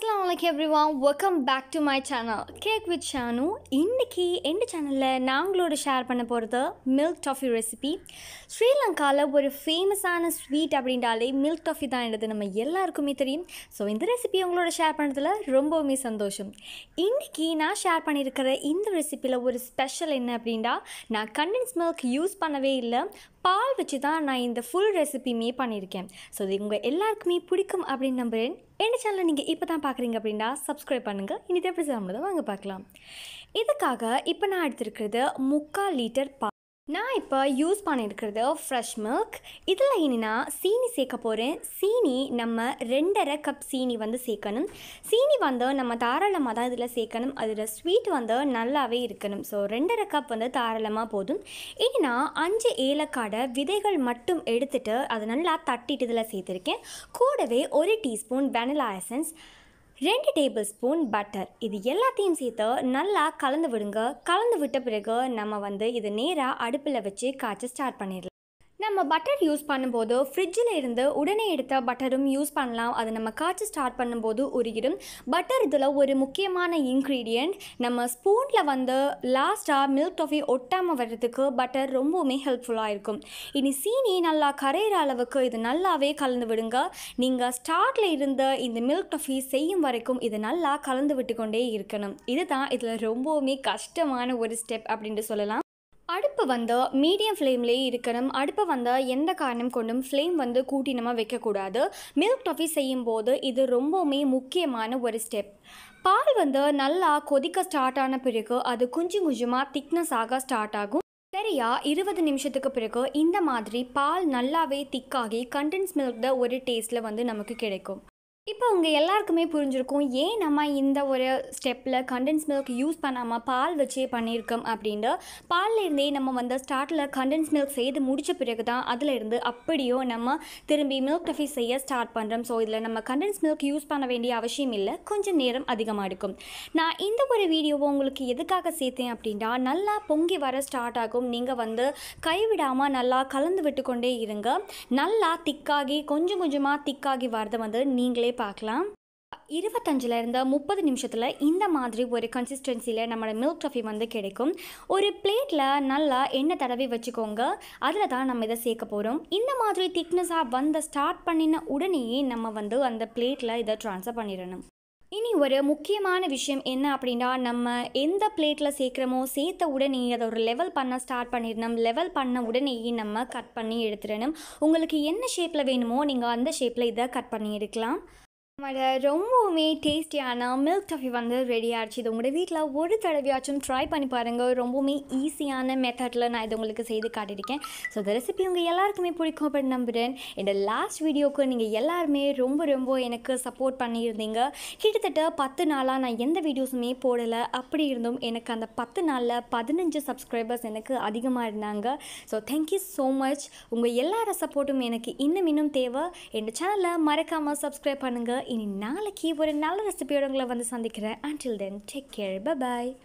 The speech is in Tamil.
அஸ்லாம் வலைக்கம் everyone welcome back to my channel cake with Shanu இன்றைக்கி எந்த சேனலில் நாங்களோட ஷேர் பண்ண போகிறது மில்க் டாஃபி ரெசிபி ஸ்ரீலங்காவில் ஒரு ஃபேமஸான ஸ்வீட் அப்படின்றாலே மில்க் டாஃபி தான் எடுத்து நம்ம எல்லாருக்குமே தெரியும் ஸோ இந்த ரெசிபி உங்களோட ஷேர் பண்ணுறதுல ரொம்பவுமே சந்தோஷம் இன்றைக்கி நான் ஷேர் பண்ணியிருக்கிற இந்த ரெசிப்பியில் ஒரு ஸ்பெஷல் என்ன அப்படின்னா நான் கண்டென்ஸ் மில்க் யூஸ் பண்ணவே இல்லை பால் வச்சு தான் நான் இந்த ஃபுல் ரெசிபியுமே பண்ணியிருக்கேன் ஸோ இது உங்கள் எல்லாருக்குமே பிடிக்கும் அப்படின்னு நம்புகிறேன் என்ன சேனலை நீங்கள் இப்போ தான் பார்க்குறீங்க அப்படின்னா சப்ஸ்கிரைப் பண்ணுங்கள் இனி எப்படி சாப்பிடுதோ வாங்க பார்க்கலாம் இதுக்காக இப்போ நான் எடுத்திருக்கிறது முக்கால் லிட்டர் பால் நான் இப்போ யூஸ் பண்ணியிருக்கிறது ஃப்ரெஷ் மில்க் இதில் என்னென்னா சீனி சேர்க்க போகிறேன் சீனி நம்ம ரெண்டரை கப் சீனி வந்து சேர்க்கணும் சீனி வந்து நம்ம தாராளமாக தான் இதில் சேர்க்கணும் அதில் ஸ்வீட் வந்து நல்லாவே இருக்கணும் ஸோ ரெண்டரை கப் வந்து தாராளமாக போதும் இனி அஞ்சு ஏலக்காடை விதைகள் மட்டும் எடுத்துகிட்டு அதை நல்லா தட்டிட்டு இதில் சேர்த்துருக்கேன் கூடவே ஒரு டீஸ்பூன் வெனிலா எசன்ஸ் ரெண்டு டேபிள் ஸ்பூன் பட்டர் இது எல்லாத்தையும் சேர்த்து நல்லா கலந்து விடுங்க கலந்து விட்ட பிறகு நம்ம வந்து இதை நேராக அடுப்பில் வச்சு காய்ச்ச ஸ்டார்ட் பண்ணிடலாம் நம்ம பட்டர் யூஸ் பண்ணும்போது ஃப்ரிட்ஜில் இருந்து உடனே எடுத்த பட்டரும் யூஸ் பண்ணலாம் அது நம்ம காய்ச்சி ஸ்டார்ட் பண்ணும்போது உருகிடும் பட்டர் இதில் ஒரு முக்கியமான இன்க்ரீடியண்ட் நம்ம ஸ்பூனில் வந்து லாஸ்ட்டாக மில்க் டாஃபி ஒட்டாமல் வர்றதுக்கு பட்டர் ரொம்பவுமே ஹெல்ப்ஃபுல்லாக இருக்கும் இனி சீனி நல்லா கரையிற அளவுக்கு இது நல்லாவே கலந்து விடுங்க நீங்கள் ஸ்டார்டில் இருந்த இந்த மில்க் டாஃபி செய்யும் வரைக்கும் இது நல்லா கலந்து விட்டு கொண்டே இருக்கணும் இதுதான் இதில் ரொம்பவுமே கஷ்டமான ஒரு ஸ்டெப் அப்படின்ட்டு சொல்லலாம் அடுப்பு வந்து மீடியம் ஃப்ளேம்லேயே இருக்கணும் அடுப்பை வந்து எந்த காரணம் கொண்டும் ஃப்ளேம் வந்து கூட்டினமாக வைக்கக்கூடாது மில்க் டாஃபி செய்யும் போது இது ரொம்பவுமே முக்கியமான ஒரு ஸ்டெப் பால் வந்து நல்லா கொதிக்க ஸ்டார்ட் ஆன பிறகு அது கொஞ்சம் குஞ்சுமாக திக்னஸ் ஆக ஸ்டார்ட் ஆகும் சரியா இருபது நிமிஷத்துக்கு பிறகு இந்த மாதிரி பால் நல்லாவே திக்காகி கண்டென்ஸ் மில்க் த ஒரு டேஸ்ட்டில் வந்து நமக்கு கிடைக்கும் இப்போ உங்கள் எல்லாருக்குமே புரிஞ்சிருக்கும் ஏன் நம்ம இந்த ஒரு ஸ்டெப்பில் கண்டென்ஸ் மில்க் யூஸ் பண்ணாமல் பால் வச்சே பண்ணியிருக்கோம் அப்படின்ட்டு பால்லேருந்தே நம்ம வந்து ஸ்டார்ட்டில் கண்டென்ஸ் மில்க் செய்து முடித்த பிறகு தான் அதிலிருந்து அப்படியோ நம்ம திரும்பி மில்க் டஃபி செய்ய ஸ்டார்ட் பண்ணுறோம் ஸோ இதில் நம்ம கண்டென்ஸ் மில்க் யூஸ் பண்ண வேண்டிய அவசியம் இல்லை கொஞ்சம் நேரம் அதிகமாக இருக்கும் நான் இந்த ஒரு வீடியோவை உங்களுக்கு எதுக்காக சேர்த்தேன் அப்படின்னா நல்லா பொங்கி வர ஸ்டார்ட் ஆகும் நீங்கள் வந்து கைவிடாமல் நல்லா கலந்து விட்டு கொண்டே இருங்க நல்லா திக்காகி கொஞ்சம் கொஞ்சமாக திக்காகி வரதை வந்து நீங்களே பார்க்கலாம் இருபத்தஞ்சிலேருந்து முப்பது நிமிஷத்தில் இந்த மாதிரி ஒரு கன்சிஸ்டன்சியில் நம்மளோட மில்க் காஃபி வந்து கிடைக்கும் ஒரு பிளேட்டில் நல்லா எண்ணெய் தடவி வச்சுக்கோங்க அதில் தான் நம்ம இதை சேர்க்க போகிறோம் இந்த மாதிரி திக்னஸாக வந்து ஸ்டார்ட் பண்ணின உடனேயே நம்ம வந்து அந்த பிளேட்டில் இதை ட்ரான்ஸ்ஃபர் பண்ணிடணும் இனி ஒரு முக்கியமான விஷயம் என்ன அப்படின்னா நம்ம எந்த பிளேட்டில் சேர்க்குறோமோ சேர்த்த உடனே அதை ஒரு லெவல் பண்ண ஸ்டார்ட் பண்ணிடணும் லெவல் பண்ண உடனேயே நம்ம கட் பண்ணி எடுத்துடணும் உங்களுக்கு என்ன ஷேப்பில் வேணுமோ நீங்கள் அந்த ஷேப்பில் இதை கட் பண்ணி எடுக்கலாம் ரொம்பவுமே டேஸ்டியான மில்க் டஃபி வந்து ரெடி ஆகிடுச்சு இது உங்களோட வீட்டில் ஒரு தடவையாச்சும் ட்ரை பண்ணி பாருங்கள் ரொம்பவுமே ஈஸியான மெத்தடில் நான் இது உங்களுக்கு செய்து காட்டியிருக்கேன் ஸோ இந்த ரெசிபி உங்கள் எல்லாருக்குமே பிடிக்கும் அப்படின்னு நம்புகிறேன் இந்த லாஸ்ட் வீடியோக்கு நீங்கள் எல்லாருமே ரொம்ப ரொம்ப எனக்கு சப்போர்ட் பண்ணியிருந்தீங்க கிட்டத்தட்ட பத்து நாளாக நான் எந்த வீடியோஸுமே போடலை அப்படி இருந்தும் எனக்கு அந்த பத்து நாளில் பதினஞ்சு சப்ஸ்கிரைபர்ஸ் எனக்கு அதிகமாக இருந்தாங்க ஸோ தேங்க்யூ ஸோ மச் உங்கள் எல்லார சப்போர்ட்டும் எனக்கு இன்னும் இன்னும் தேவை என் சேனலில் மறக்காமல் சப்ஸ்கிரைப் பண்ணுங்கள் இனி நாளைக்கு ஒரு நல்ல ரெசிபியோட உங்களை வந்து சந்திக்கிறேன் அண்டில் தென் டேக் கேர் பாய்